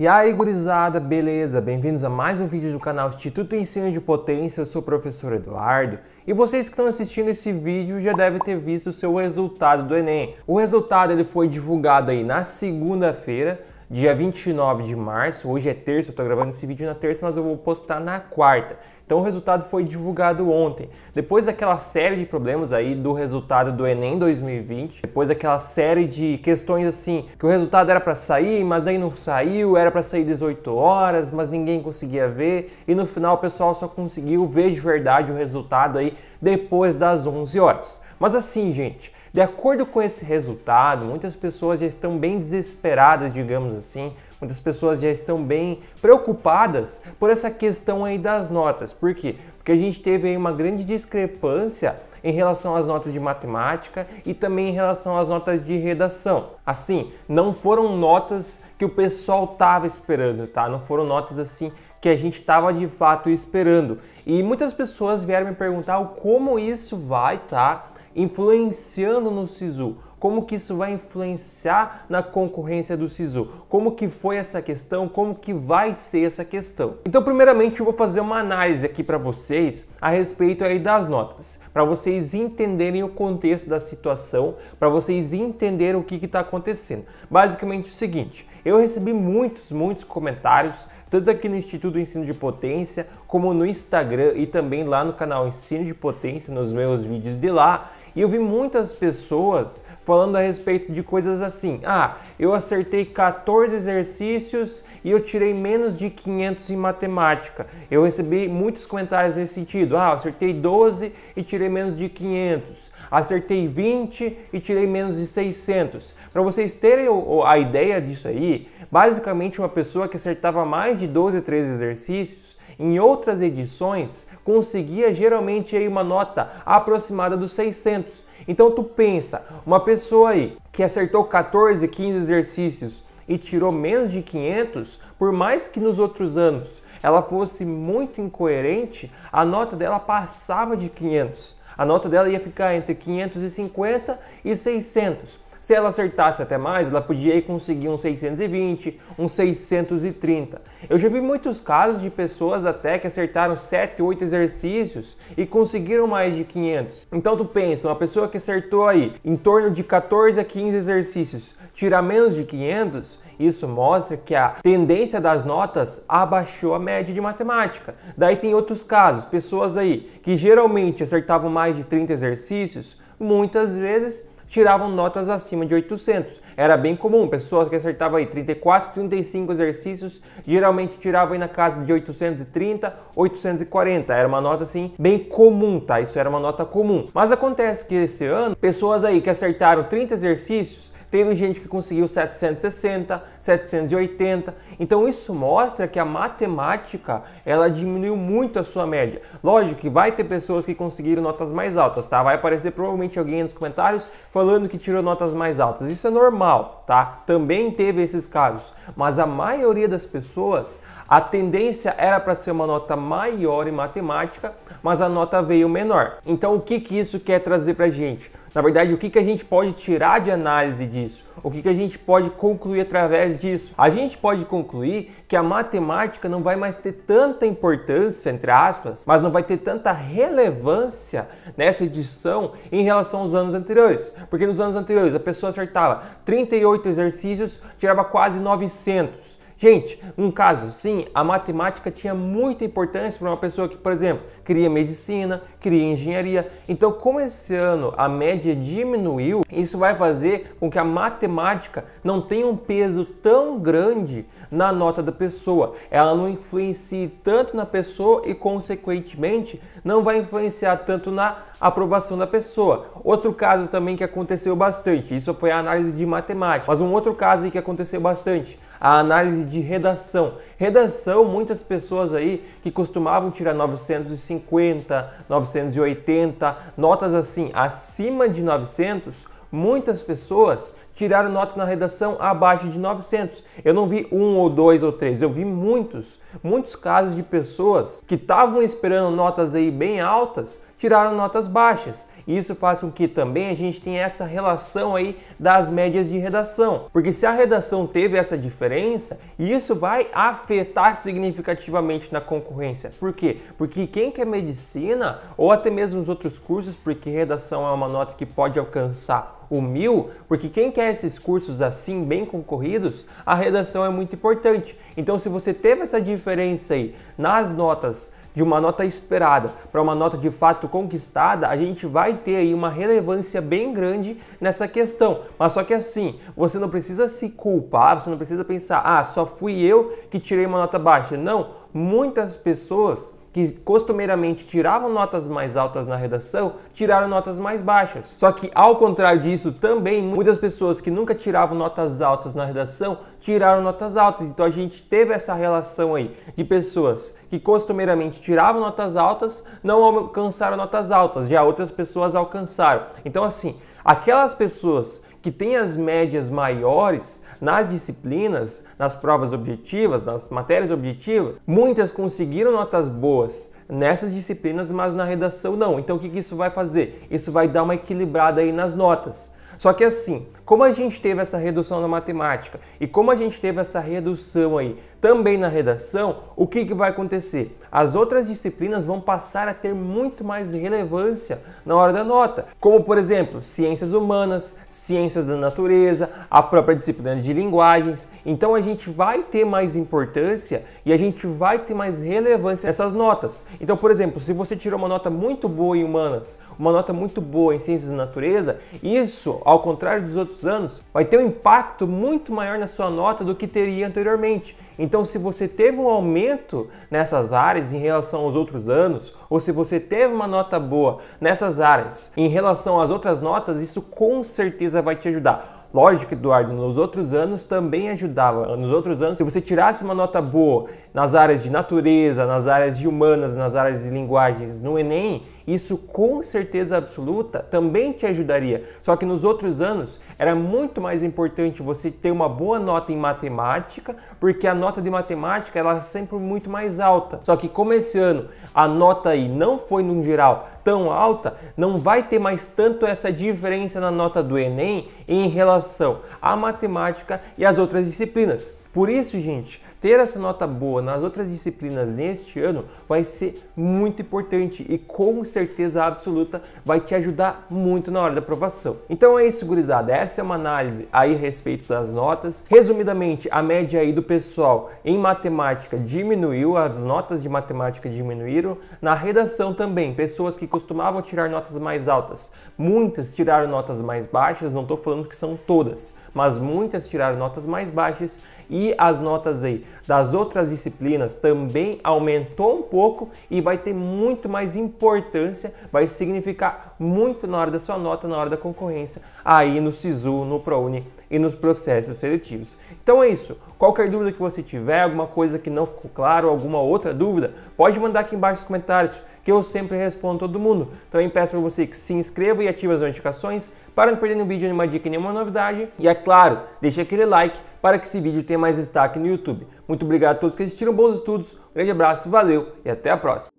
E aí, gurizada, beleza? Bem-vindos a mais um vídeo do canal Instituto Ensino de Potência, eu sou o professor Eduardo. E vocês que estão assistindo esse vídeo já devem ter visto o seu resultado do Enem. O resultado ele foi divulgado aí na segunda-feira, dia 29 de março. Hoje é terça, eu estou gravando esse vídeo na terça, mas eu vou postar na quarta. Então o resultado foi divulgado ontem. Depois daquela série de problemas aí do resultado do Enem 2020, depois daquela série de questões assim, que o resultado era para sair, mas aí não saiu, era para sair 18 horas, mas ninguém conseguia ver, e no final o pessoal só conseguiu ver de verdade o resultado aí depois das 11 horas. Mas assim, gente, de acordo com esse resultado, muitas pessoas já estão bem desesperadas, digamos assim, muitas pessoas já estão bem preocupadas por essa questão aí das notas. Por quê? Porque a gente teve aí uma grande discrepância em relação às notas de matemática e também em relação às notas de redação. Assim, não foram notas que o pessoal estava esperando, tá? Não foram notas assim que a gente estava de fato esperando. E muitas pessoas vieram me perguntar como isso vai, tá? influenciando no SISU? Como que isso vai influenciar na concorrência do SISU? Como que foi essa questão? Como que vai ser essa questão? Então, primeiramente, eu vou fazer uma análise aqui para vocês a respeito aí das notas, para vocês entenderem o contexto da situação, para vocês entenderem o que está acontecendo. Basicamente o seguinte, eu recebi muitos, muitos comentários, tanto aqui no Instituto do Ensino de Potência, como no Instagram e também lá no canal Ensino de Potência, nos meus vídeos de lá, e eu vi muitas pessoas falando a respeito de coisas assim: ah, eu acertei 14 exercícios e eu tirei menos de 500 em matemática. Eu recebi muitos comentários nesse sentido: ah, acertei 12 e tirei menos de 500, acertei 20 e tirei menos de 600. Para vocês terem a ideia disso aí, basicamente uma pessoa que acertava mais de 12, 13 exercícios em outras edições, conseguia geralmente aí uma nota aproximada dos 600. Então tu pensa, uma pessoa aí que acertou 14, 15 exercícios e tirou menos de 500, por mais que nos outros anos ela fosse muito incoerente, a nota dela passava de 500. A nota dela ia ficar entre 550 e 600. Se ela acertasse até mais, ela podia conseguir um 620, um 630. Eu já vi muitos casos de pessoas até que acertaram 7, 8 exercícios e conseguiram mais de 500. Então tu pensa, uma pessoa que acertou aí em torno de 14 a 15 exercícios, tirar menos de 500, isso mostra que a tendência das notas abaixou a média de matemática. Daí tem outros casos, pessoas aí que geralmente acertavam mais de 30 exercícios, muitas vezes tiravam notas acima de 800. Era bem comum, pessoas que acertavam aí 34, 35 exercícios, geralmente tiravam aí na casa de 830, 840. Era uma nota assim bem comum, tá? Isso era uma nota comum. Mas acontece que esse ano, pessoas aí que acertaram 30 exercícios teve gente que conseguiu 760, 780. Então isso mostra que a matemática, ela diminuiu muito a sua média. Lógico que vai ter pessoas que conseguiram notas mais altas, tá? Vai aparecer provavelmente alguém nos comentários falando que tirou notas mais altas. Isso é normal, tá? Também teve esses casos, mas a maioria das pessoas, a tendência era para ser uma nota maior em matemática, mas a nota veio menor. Então o que que isso quer trazer para gente? Na verdade, o que, que a gente pode tirar de análise disso? O que, que a gente pode concluir através disso? A gente pode concluir que a matemática não vai mais ter tanta importância, entre aspas, mas não vai ter tanta relevância nessa edição em relação aos anos anteriores. Porque nos anos anteriores a pessoa acertava 38 exercícios, tirava quase 900. Gente, um caso assim, a matemática tinha muita importância para uma pessoa que, por exemplo, queria medicina, queria engenharia. Então, como esse ano a média diminuiu, isso vai fazer com que a matemática não tenha um peso tão grande na nota da pessoa. Ela não influencie tanto na pessoa e, consequentemente, não vai influenciar tanto na aprovação da pessoa. Outro caso também que aconteceu bastante, isso foi a análise de matemática, mas um outro caso que aconteceu bastante a análise de redação. Redação, muitas pessoas aí que costumavam tirar 950, 980, notas assim, acima de 900, muitas pessoas tiraram nota na redação abaixo de 900. Eu não vi um ou dois ou três, eu vi muitos, muitos casos de pessoas que estavam esperando notas aí bem altas, tiraram notas baixas. E isso faz com que também a gente tenha essa relação aí das médias de redação. Porque se a redação teve essa diferença, isso vai afetar significativamente na concorrência. Por quê? Porque quem quer medicina ou até mesmo os outros cursos, porque redação é uma nota que pode alcançar o mil, porque quem quer esses cursos assim bem concorridos, a redação é muito importante. Então, se você teve essa diferença aí nas notas de uma nota esperada para uma nota de fato conquistada, a gente vai ter aí uma relevância bem grande nessa questão. Mas só que assim, você não precisa se culpar, você não precisa pensar, ah, só fui eu que tirei uma nota baixa. Não, muitas pessoas que costumeiramente tiravam notas mais altas na redação, tiraram notas mais baixas. Só que ao contrário disso, também muitas pessoas que nunca tiravam notas altas na redação, tiraram notas altas. Então a gente teve essa relação aí de pessoas que costumeiramente tiravam notas altas, não alcançaram notas altas, já outras pessoas alcançaram. Então assim, aquelas pessoas que tem as médias maiores nas disciplinas, nas provas objetivas, nas matérias objetivas, muitas conseguiram notas boas nessas disciplinas, mas na redação não. Então o que, que isso vai fazer? Isso vai dar uma equilibrada aí nas notas. Só que assim, como a gente teve essa redução na matemática e como a gente teve essa redução aí também na redação, o que, que vai acontecer? As outras disciplinas vão passar a ter muito mais relevância na hora da nota, como por exemplo, ciências humanas, ciências da natureza, a própria disciplina de linguagens. Então a gente vai ter mais importância e a gente vai ter mais relevância nessas notas. Então, por exemplo, se você tirou uma nota muito boa em humanas, uma nota muito boa em ciências da natureza, isso, ao contrário dos outros anos, vai ter um impacto muito maior na sua nota do que teria anteriormente. Então, se você teve um aumento nessas áreas em relação aos outros anos, ou se você teve uma nota boa nessas áreas em relação às outras notas, isso com certeza vai te ajudar. Lógico, Eduardo, nos outros anos também ajudava. Nos outros anos, se você tirasse uma nota boa nas áreas de natureza, nas áreas de humanas, nas áreas de linguagens no Enem, isso com certeza absoluta também te ajudaria. Só que nos outros anos era muito mais importante você ter uma boa nota em matemática, porque a nota de matemática ela é sempre muito mais alta. Só que como esse ano a nota aí não foi no geral tão alta, não vai ter mais tanto essa diferença na nota do ENEM em relação à matemática e às outras disciplinas. Por isso, gente, ter essa nota boa nas outras disciplinas neste ano vai ser muito importante e com certeza absoluta vai te ajudar muito na hora da aprovação. Então é isso, gurizada. Essa é uma análise aí a respeito das notas. Resumidamente, a média aí do pessoal em matemática diminuiu, as notas de matemática diminuíram. Na redação também, pessoas que costumavam tirar notas mais altas, muitas tiraram notas mais baixas, não estou falando que são todas, mas muitas tiraram notas mais baixas e as notas aí das outras disciplinas também aumentou um pouco e vai ter muito mais importância, vai significar muito na hora da sua nota, na hora da concorrência, aí no SISU, no ProUni e nos processos seletivos. Então é isso. Qualquer dúvida que você tiver, alguma coisa que não ficou claro, alguma outra dúvida, pode mandar aqui embaixo nos comentários que eu sempre respondo todo mundo. Também peço para você que se inscreva e ative as notificações para não perder nenhum vídeo, nenhuma dica, nenhuma novidade. E é claro, deixe aquele like para que esse vídeo tenha mais destaque no YouTube. Muito obrigado a todos que assistiram, bons estudos, um grande abraço, valeu e até a próxima.